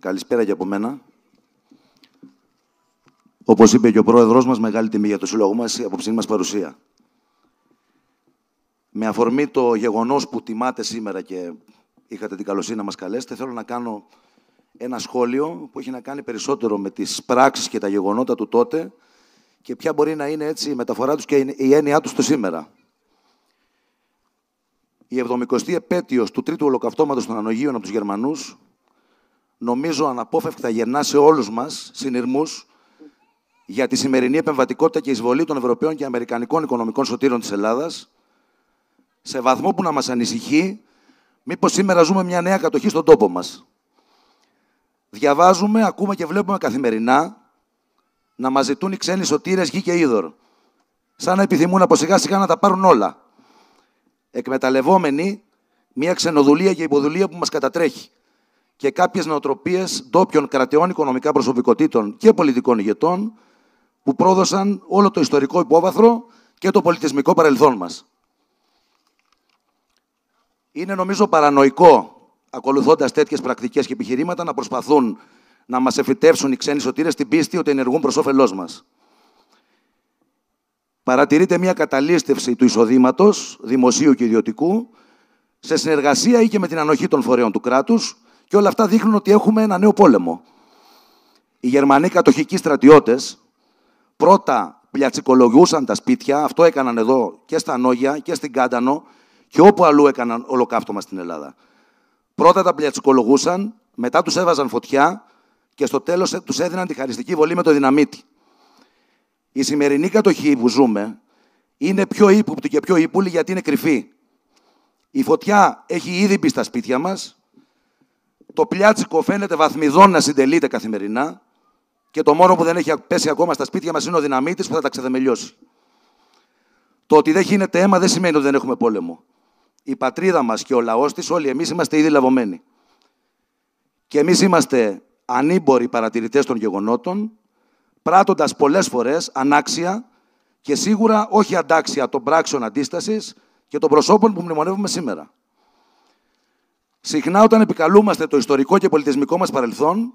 Καλησπέρα και από μένα. Όπως είπε και ο πρόεδρός μας, μεγάλη τιμή για το σύλλογο μας η απόψηνή μας παρουσία. Με αφορμή το γεγονός που τιμάτε σήμερα και είχατε την καλοσύνη να μας καλέσετε, θέλω να κάνω ένα σχόλιο που έχει να κάνει περισσότερο με τις πράξεις και τα γεγονότα του τότε και ποια μπορεί να είναι έτσι η μεταφορά τους και η έννοιά τους στο σήμερα. Η 70η επέτειος του Τρίτου Ολοκαυτώματος των Ανογείων από τους Γερμανούς νομίζω αναπόφευκτα γεννά σε όλους μας συνειρμούς για τη σημερινή επεμβατικότητα και εισβολή των Ευρωπαίων και Αμερικανικών οικονομικών σωτήρων της Ελλάδας, σε βαθμό που να μας ανησυχεί μήπως σήμερα ζούμε μια νέα κατοχή στον τόπο μας. Διαβάζουμε, ακούμε και βλέπουμε καθημερινά να μας ζητούν οι ξένοι σωτήρες γη και είδωρ, σαν να επιθυμούν από σιγά σιγά να τα πάρουν όλα, εκμεταλλευόμενοι μια ξενοδουλία και υποδουλία που μας κατατρέχει και κάποιες νοοτροπίες ντόπιων κρατεών οικονομικά προσωπικότητων και πολιτικών ηγετών που πρόδωσαν όλο το ιστορικό υπόβαθρο και το πολιτισμικό παρελθόν μας. Είναι νομίζω παρανοϊκό, ακολουθώντας τέτοιες πρακτικές και επιχειρήματα, να προσπαθούν να μας εφητεύσουν οι ξένοι σωτήρες την πίστη ότι ενεργούν προς όφελός μας. Παρατηρείται μια καταλήστευση του εισοδήματος, δημοσίου και ιδιωτικού, σε συνεργασία ή και με την ανοχή των φορέων του κράτους, και όλα αυτά δείχνουν ότι έχουμε ένα νέο πόλεμο. Οι Γερμανοί κατοχικοί στρατιώτες πρώτα πλιατσικολογούσαν τα σπίτια, αυτό έκαναν εδώ και στα Νόγια και στην Κάντανο και όπου αλλού έκαναν ολοκαύτωμα στην Ελλάδα. Πρώτα τα πλιατσικολογούσαν, μετά τους έβαζαν φωτιά και στο τέλος ε, τους έδιναν τη χαριστική βολή με το δυναμίτι. Η σημερινή κατοχή που ζούμε είναι πιο ύποπτη και πιο ύπουλη γιατί είναι κρυφή. Η φωτιά έχει ήδη μπει στα σπίτια μας το πλιάτσικο φαίνεται βαθμιδών να συντελείται καθημερινά και το μόνο που δεν έχει πέσει ακόμα στα σπίτια μας είναι ο δυναμίτης που θα τα ξεδεμελιώσει. Το ότι δεν γίνεται αίμα δεν σημαίνει ότι δεν έχουμε πόλεμο. Η πατρίδα μας και ο λαός της, όλοι εμείς είμαστε ήδη λαβωμένοι. Και εμείς είμαστε ανήμποροι παρατηρητές των γεγονότων, πράττοντας πολλές φορές ανάξια και σίγουρα όχι αντάξια των πράξεων αντίστασης και των προσώπων που μνημονεύουμε σήμερα. Συχνά όταν επικαλούμαστε το ιστορικό και πολιτισμικό μας παρελθόν,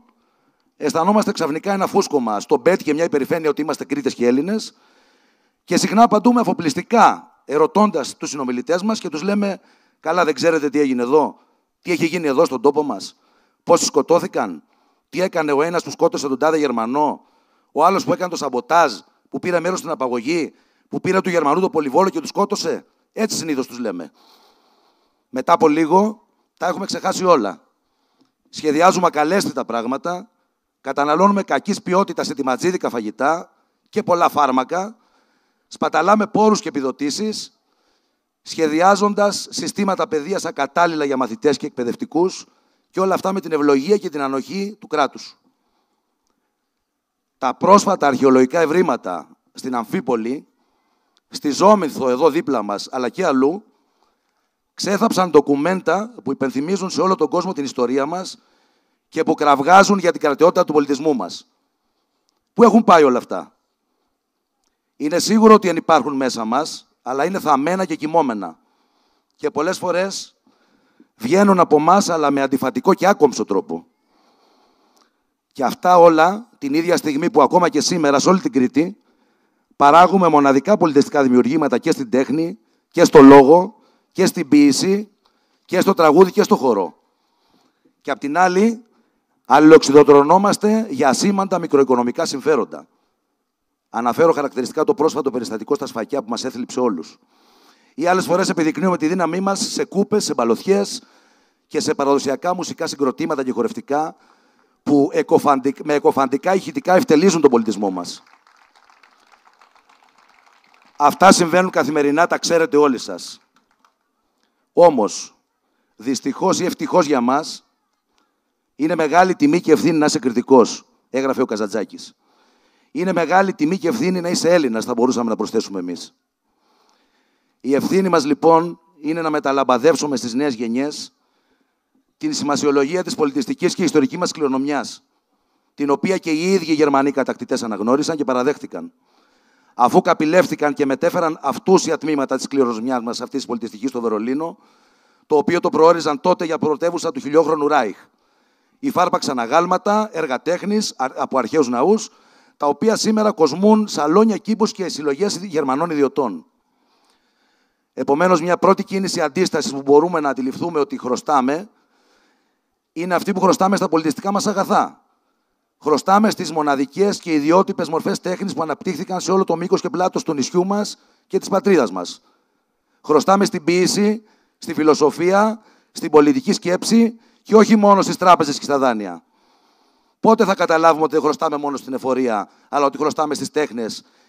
αισθανόμαστε ξαφνικά ένα φούσκωμα στο μπέτ και μια υπερηφάνεια ότι είμαστε Κρήτες και Έλληνες, και συχνά απαντούμε αφοπλιστικά, ερωτώντας τους συνομιλητές μας και τους λέμε: Καλά, δεν ξέρετε τι έγινε εδώ, τι έχει γίνει εδώ στον τόπο μας, πόσοι σκοτώθηκαν, τι έκανε ο ένας που σκότωσε τον τάδε Γερμανό, ο άλλος που έκανε το σαμποτάζ, που πήρε μέρος στην απαγωγή, που πήρε του Γερμανού το πολυβόλο και του σκότωσε. Έτσι συνήθως τους λέμε. Μετά από λίγο, τα έχουμε ξεχάσει όλα. Σχεδιάζουμε ακαλέσθητα πράγματα, καταναλώνουμε κακής ποιότητας ετοιματζίδικα φαγητά και πολλά φάρμακα, σπαταλάμε πόρους και επιδοτήσεις, σχεδιάζοντας συστήματα παιδείας ακατάλληλα για μαθητές και εκπαιδευτικούς και όλα αυτά με την ευλογία και την ανοχή του κράτους. Τα πρόσφατα αρχαιολογικά ευρήματα στην Αμφίπολη, στη Ζόμηθο εδώ δίπλα μας, αλλά και αλλού, Ξέθαψαν ντοκουμέντα που υπενθυμίζουν σε όλο τον κόσμο την ιστορία μας και που κραυγάζουν για την κρατεότητα του πολιτισμού μας. Πού έχουν πάει όλα αυτά. Είναι σίγουρο ότι υπάρχουν μέσα μας, αλλά είναι θαμμένα και κοιμόμενα. Και πολλές φορές βγαίνουν από εμά, αλλά με αντιφατικό και άκομψο τρόπο. Και αυτά όλα την ίδια στιγμή που ακόμα και σήμερα σε όλη την Κρήτη παράγουμε μοναδικά πολιτιστικά δημιουργήματα και στην τέχνη και στο λόγο και στην ποίηση και στο τραγούδι και στο χορό. Και απ' την άλλη, αλληλοξιδοτρονόμαστε για σήμαντα μικροοικονομικά συμφέροντα. Αναφέρω χαρακτηριστικά το πρόσφατο περιστατικό στα σφακιά που μας έθλιψε όλους. Ή άλλες φορές επιδεικνύουμε τη δύναμή μας σε κούπες, σε μπαλωθιέ και σε παραδοσιακά μουσικά συγκροτήματα και χορευτικά που με εκοφαντικά ηχητικά ευτελίζουν τον πολιτισμό μας. Αυτά συμβαίνουν καθημερινά, τα ξέρετε όλοι σας. Όμως, δυστυχώς ή ευτυχώς για μας, είναι μεγάλη τιμή και ευθύνη να είσαι κριτικός, έγραφε ο Καζατζάκης. Είναι μεγάλη τιμή και ευθύνη να είσαι Έλληνας, θα μπορούσαμε να προσθέσουμε εμείς. Η ευθύνη μας λοιπόν είναι να μεταλαμπαδεύσουμε στις νέες γενιές την σημασιολογία της πολιτιστικής και ιστορικής μας κληρονομιάς, την οποία και οι ίδιοι Γερμανοί κατακτητές αναγνώρισαν και παραδέχτηκαν αφού καπηλεύτηκαν και μετέφεραν αυτούσια τμήματα της κληρονομιά μας αυτής της πολιτιστικής στο Βερολίνο, το οποίο το προόριζαν τότε για πρωτεύουσα του χιλιόχρονου Ράιχ. Υφάρπαξαν αγάλματα, έργα τέχνης από αρχαίους ναούς, τα οποία σήμερα κοσμούν σαλόνια, κήπους και συλλογές Γερμανών ιδιωτών. Επομένως, μια πρώτη κίνηση αντίστασης που μπορούμε να αντιληφθούμε ότι χρωστάμε είναι αυτή που χρωστάμε στα πολιτιστικά μας αγαθά. Χρωστάμε στις μοναδικές και ιδιότυπες μορφές τέχνης που αναπτύχθηκαν σε όλο το μήκος και πλάτος του νησιού μας και της πατρίδας μας. Χρωστάμε στην ποιήση, στη φιλοσοφία, στην πολιτική σκέψη και όχι μόνο στις τράπεζες και στα δάνεια. Πότε θα καταλάβουμε ότι δεν χρωστάμε μόνο στην εφορία, αλλά ότι χρωστάμε στις τέχνες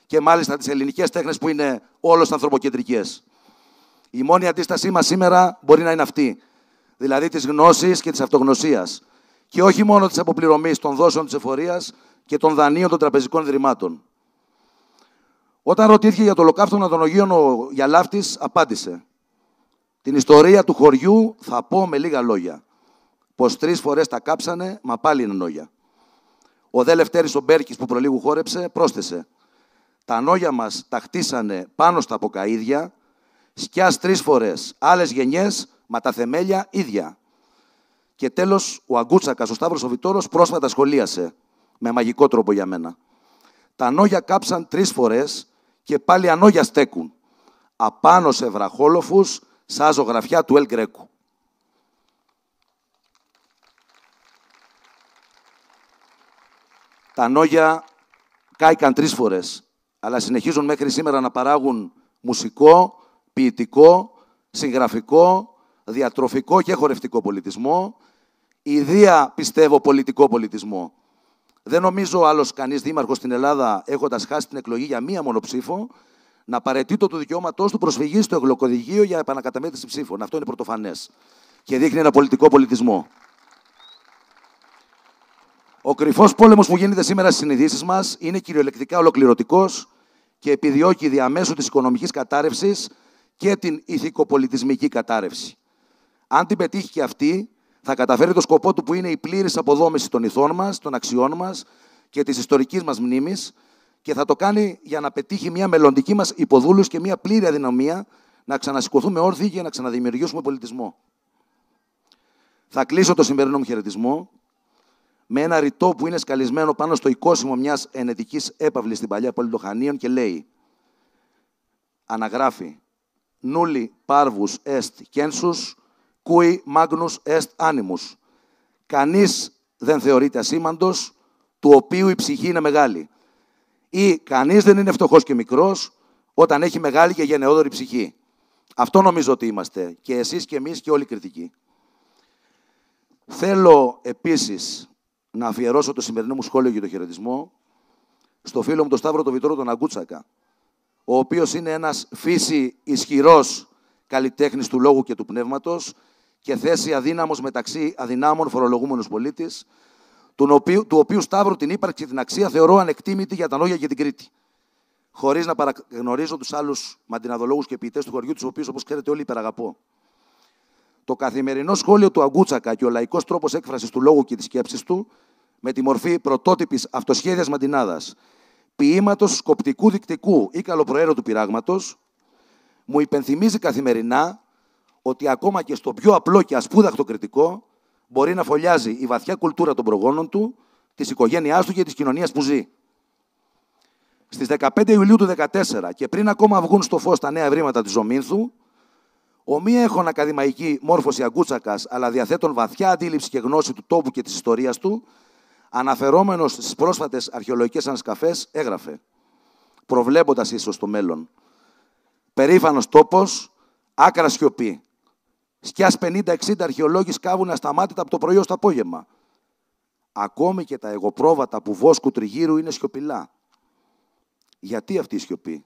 και μάλιστα τις ελληνικές τέχνες που είναι όλε ανθρωποκεντρικές. Η μόνη αντίστασή μας σήμερα μπορεί να είναι αυτή. Δηλαδή της γνώσης και της αυτογνωσίας και όχι μόνο της αποπληρωμής των δόσεων της εφορίας και των δανείων των τραπεζικών ιδρυμάτων. Όταν ρωτήθηκε για το ολοκαύτωμα των Αγίων ο Γιαλάφτης, απάντησε. Την ιστορία του χωριού θα πω με λίγα λόγια. Πως τρεις φορές τα κάψανε, μα πάλι είναι νόγια. Ο δε ο Μπέρκης που προλίγου χόρεψε, πρόσθεσε. Τα νόγια μας τα χτίσανε πάνω στα ποκαίδια, σκιά τρεις φορές, άλλες γενιές, μα τα θεμέλια ίδια. Και τέλος, ο Αγκούτσακας, ο Σταύρος ο πρόσφατα σχολίασε με μαγικό τρόπο για μένα. Τα νόγια κάψαν τρεις φορές και πάλι ανόγια στέκουν. Απάνω σε βραχόλοφους, σαν ζωγραφιά του Ελ Γκρέκου. Τα νόγια κάηκαν τρεις φορές, αλλά συνεχίζουν μέχρι σήμερα να παράγουν μουσικό, ποιητικό, συγγραφικό, διατροφικό και χορευτικό πολιτισμό, ιδία, πιστεύω, πολιτικό πολιτισμό. Δεν νομίζω άλλος κανείς δήμαρχος στην Ελλάδα, έχοντας χάσει την εκλογή για μία μονοψήφο, να παρετεί το δικαιώματός του προσφυγής στο εκλοκοδηγείο για επανακαταμέτρηση ψήφων. Αυτό είναι πρωτοφανές. Και δείχνει ένα πολιτικό πολιτισμό. Ο κρυφός πόλεμος που γίνεται σήμερα στις συνειδήσεις μας είναι κυριολεκτικά ολοκληρωτικός και επιδιώκει διαμέσου της οικονομικής κατάρρευσης και την ηθικοπολιτισμική κατάρρευση. Αν την πετύχει και αυτή, θα καταφέρει το σκοπό του που είναι η πλήρης αποδόμηση των ηθών μας, των αξιών μας και της ιστορικής μας μνήμης και θα το κάνει για να πετύχει μια μελλοντική μας υποδούλους και μια πλήρη αδυναμία να ξανασηκωθούμε όρθιοι και να ξαναδημιουργήσουμε πολιτισμό. Θα κλείσω το σημερινό μου χαιρετισμό με ένα ρητό που είναι σκαλισμένο πάνω στο οικόσιμο μιας ενετικής έπαυλης στην παλιά πόλη Χανίων και λέει. Αναγράφει νουλι πάρβους εστ κένσους, Cui magnus est animus. Κανείς δεν θεωρείται ασήμαντος, του οποίου η ψυχή είναι μεγάλη. Ή κανείς δεν είναι φτωχός και μικρός, όταν έχει μεγάλη και γενναιόδορη ψυχή. Αυτό νομίζω ότι είμαστε. Και εσείς και εμείς και όλοι οι κριτικοί. Θέλω επίσης να αφιερώσω το σημερινό μου σχόλιο για το χαιρετισμό στο φίλο μου τον Σταύρο τον Βιτρό τον Αγκούτσακα, ο οποίος είναι ένας φύση ισχυρός καλλιτέχνης του λόγου και του πνεύματος και θέση αδύναμος μεταξύ αδυνάμων φορολογούμενους πολίτης, του οποίου, του οποίου Σταύρου την ύπαρξη και την αξία θεωρώ ανεκτήμητη για τα λόγια και την Κρήτη. Χωρίς να παραγνωρίζω τους άλλους μαντιναδολόγους και ποιητές του χωριού, τους οποίους, όπως ξέρετε, όλοι υπεραγαπώ. Το καθημερινό σχόλιο του Αγκούτσακα και ο λαϊκός τρόπος έκφρασης του λόγου και της σκέψης του, με τη μορφή πρωτότυπης αυτοσχέδιας μαντινάδας, ποίηματο σκοπτικού δικτικού ή καλοπροαίρετου πειράγματος, μου υπενθυμίζει καθημερινά ότι ακόμα και στο πιο απλό και ασπούδαχτο κριτικό μπορεί να φωλιάζει η βαθιά κουλτούρα των προγόνων του, της οικογένειάς του και της κοινωνίας που ζει. Στις 15 Ιουλίου του 2014 και πριν ακόμα βγουν στο φως τα νέα ευρήματα της Ζωμίνθου, ο μη έχων ακαδημαϊκή μόρφωση Αγκούτσακας, αλλά διαθέτων βαθιά αντίληψη και γνώση του τόπου και της ιστορίας του, αναφερόμενος στις πρόσφατες αρχαιολογικές ανασκαφές, έγραφε, προβλέποντας ίσως το μέλλον. Περήφανος τόπος, άκρα σιωπή σκια 50 50-60 αρχαιολόγοι σκάβουν ασταμάτητα από το πρωί ως το απόγευμα. Ακόμη και τα εγωπρόβατα που βόσκου τριγύρου είναι σιωπηλά. Γιατί αυτή η σιωπή.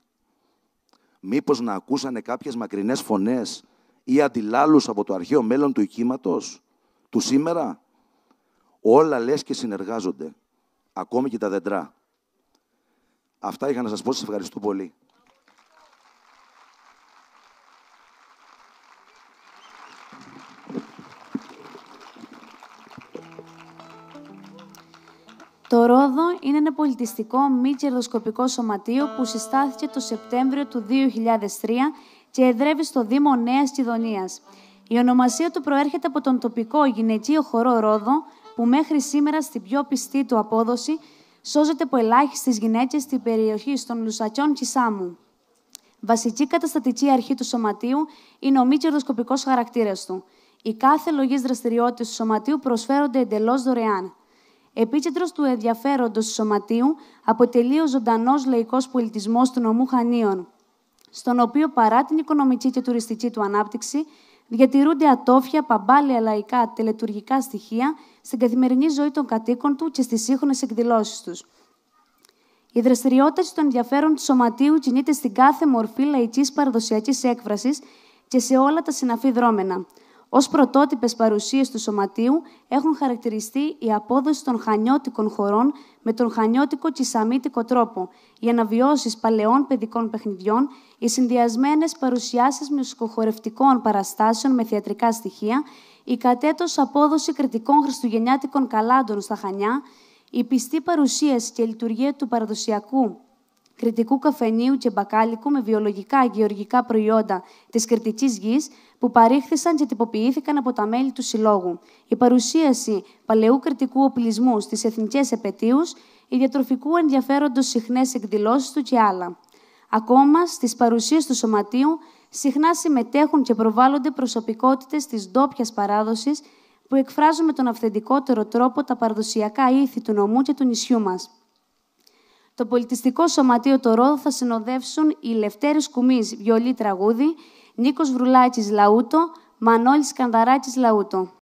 Μήπως να ακούσανε κάποιες μακρινές φωνές ή αντιλάλους από το αρχαίο μέλλον του οικήματος, του σήμερα. Όλα λες και συνεργάζονται, ακόμη και τα δεντρά. Αυτά είχα να σας πω, σας ευχαριστώ πολύ. Το Ρόδο είναι ένα πολιτιστικό μη κερδοσκοπικό σωματείο που συστάθηκε το Σεπτέμβριο του 2003 και εδρεύει στο Δήμο Νέας Κιδονίας. Η ονομασία του προέρχεται από τον τοπικό γυναικείο χορό Ρόδο, που μέχρι σήμερα στην πιο πιστή του απόδοση σώζεται από ελάχιστες γυναίκες στην περιοχή των Λουσακιών Κισάμου. Βασική καταστατική αρχή του σωματείου είναι ο μη κερδοσκοπικός χαρακτήρας του. Οι κάθε λογής δραστηριότητες του σωματείου προσφέρονται εντελώς δωρεάν επίκεντρο του ενδιαφέροντος του σωματείου, αποτελεί ο ζωντανός λαϊκός πολιτισμός του νομού Χανίων, στον οποίο παρά την οικονομική και τουριστική του ανάπτυξη, διατηρούνται ατόφια, παμπάλια λαϊκά τελετουργικά στοιχεία στην καθημερινή ζωή των κατοίκων του και στις σύγχρονες εκδηλώσεις τους. Η δραστηριότητα των ενδιαφέρον του σωματείου κινείται στην κάθε μορφή λαϊκής παραδοσιακής έκφρασης και σε όλα τα συναφή δρόμενα. Ως πρωτότυπες παρουσίες του σωματείου έχουν χαρακτηριστεί η απόδοση των χανιώτικων χωρών με τον χανιώτικο σαμίτικο τρόπο, οι αναβιώσεις παλαιών παιδικών παιχνιδιών, οι συνδυασμένες παρουσιάσεις μουσικοχορευτικών παραστάσεων με θεατρικά στοιχεία, η κατέτος απόδοση κριτικών χριστουγεννιάτικων καλάντων στα Χανιά, η πιστή παρουσίαση και λειτουργία του παραδοσιακού κριτικού καφενείου και μπακάλικου με βιολογικά γεωργικά προϊόντα της κριτικής γης που παρήχθησαν και τυποποιήθηκαν από τα μέλη του Συλλόγου. Η παρουσίαση παλαιού κριτικού οπλισμού στις εθνικές επαιτίους, η διατροφικού ενδιαφέροντος συχνές εκδηλώσεις του και άλλα. Ακόμα στις παρουσίες του Σωματείου συχνά συμμετέχουν και προβάλλονται προσωπικότητες της ντόπιας παράδοσης που εκφράζουν με τον αυθεντικότερο τρόπο τα παραδοσιακά ήθη του νομού και του νησιού μας. Το πολιτιστικό σωματείο το Ρόδο θα συνοδεύσουν οι Λευτέρης Κουμής Βιολί Τραγούδι, Νίκος Βρουλάκης Λαούτο, Μανώλης Κανδαράκης Λαούτο.